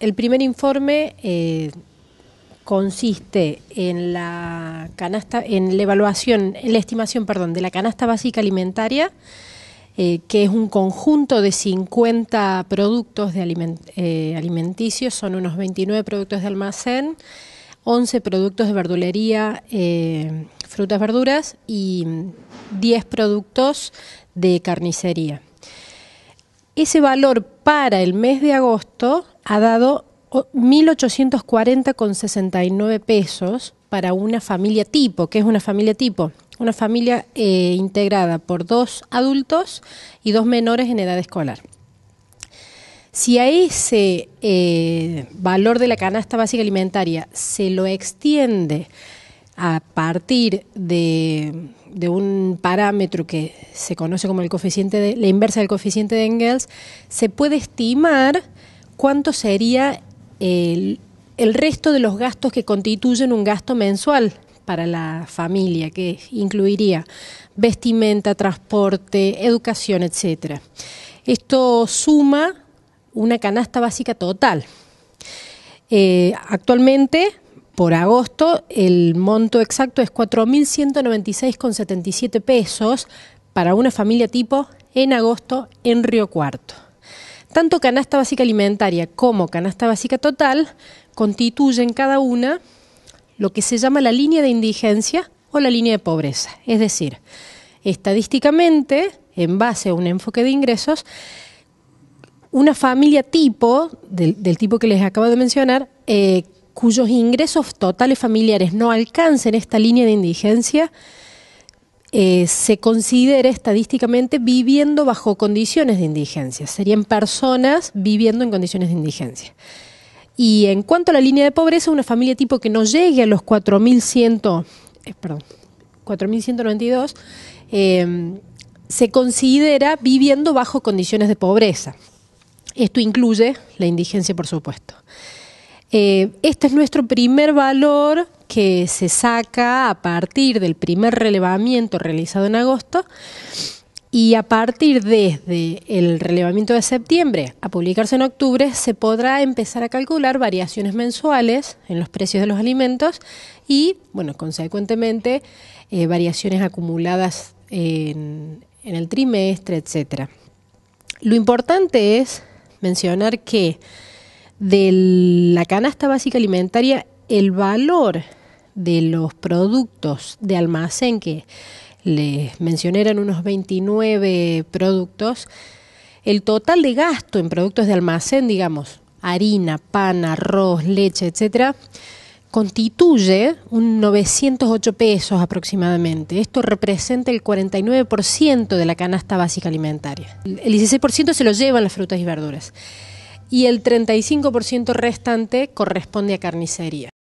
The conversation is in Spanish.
el primer informe eh, consiste en la canasta, en la evaluación, en la estimación, perdón, de la canasta básica alimentaria, eh, que es un conjunto de 50 productos de eh, alimenticios, son unos 29 productos de almacén, 11 productos de verdulería, frutas, verduras y 10 productos de carnicería. Ese valor para el mes de agosto ha dado 1.840,69 pesos para una familia tipo. ¿Qué es una familia tipo? Una familia eh, integrada por dos adultos y dos menores en edad escolar. Si a ese eh, valor de la canasta básica alimentaria se lo extiende a partir de, un parámetro que se conoce como el coeficiente de, la inversa del coeficiente de Engels, se puede estimar cuánto sería el, resto de los gastos que constituyen un gasto mensual para la familia, que incluiría vestimenta, transporte, educación, etcétera. Esto suma una canasta básica total. Eh, actualmente, por agosto, el monto exacto es 4.196,77 pesos para una familia tipo en agosto en Río Cuarto. Tanto canasta básica alimentaria como canasta básica total constituyen cada una lo que se llama la línea de indigencia o la línea de pobreza. Es decir, estadísticamente, en base a un enfoque de ingresos, una familia tipo, del, tipo que les acabo de mencionar, eh, cuyos ingresos totales familiares no alcancen esta línea de indigencia, eh, se considera estadísticamente viviendo bajo condiciones de indigencia. Serían personas viviendo en condiciones de indigencia. Y en cuanto a la línea de pobreza, una familia tipo que no llegue a los 4.100, 4.192, eh, em, se considera viviendo bajo condiciones de pobreza. Esto incluye la indigencia, por supuesto. Eh, este es nuestro primer valor que se saca a partir del primer relevamiento realizado en agosto y a partir desde el relevamiento de septiembre a publicarse en octubre se podrá empezar a calcular variaciones mensuales en los precios de los alimentos y, bueno, consecuentemente eh, variaciones acumuladas en, en el trimestre, etc. Lo importante es mencionar que de la canasta básica alimentaria, el valor de los productos de almacén que les mencioné eran unos 29 productos, el total de gasto en productos de almacén, digamos, harina, pan, arroz, leche, etcétera, constituye un 908 pesos aproximadamente. Esto representa el 49% de la canasta básica alimentaria. El 16% se lo llevan las frutas y verduras y el 35% restante corresponde a carnicería.